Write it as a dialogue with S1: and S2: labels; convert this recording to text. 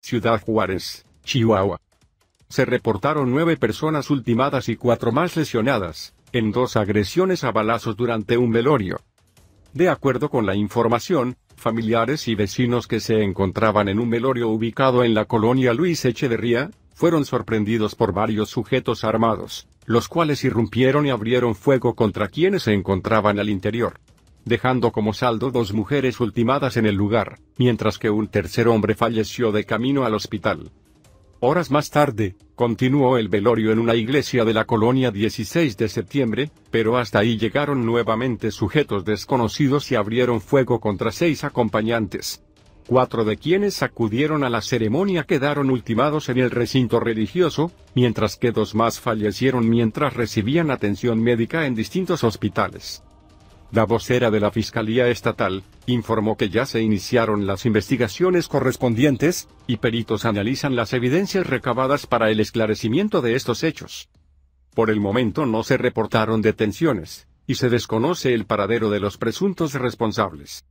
S1: Ciudad Juárez, Chihuahua. Se reportaron nueve personas ultimadas y cuatro más lesionadas, en dos agresiones a balazos durante un velorio. De acuerdo con la información, familiares y vecinos que se encontraban en un velorio ubicado en la colonia Luis Echeverría, fueron sorprendidos por varios sujetos armados los cuales irrumpieron y abrieron fuego contra quienes se encontraban al interior, dejando como saldo dos mujeres ultimadas en el lugar, mientras que un tercer hombre falleció de camino al hospital. Horas más tarde, continuó el velorio en una iglesia de la colonia 16 de septiembre, pero hasta ahí llegaron nuevamente sujetos desconocidos y abrieron fuego contra seis acompañantes, Cuatro de quienes acudieron a la ceremonia quedaron ultimados en el recinto religioso, mientras que dos más fallecieron mientras recibían atención médica en distintos hospitales. La vocera de la Fiscalía Estatal, informó que ya se iniciaron las investigaciones correspondientes, y peritos analizan las evidencias recabadas para el esclarecimiento de estos hechos. Por el momento no se reportaron detenciones, y se desconoce el paradero de los presuntos responsables.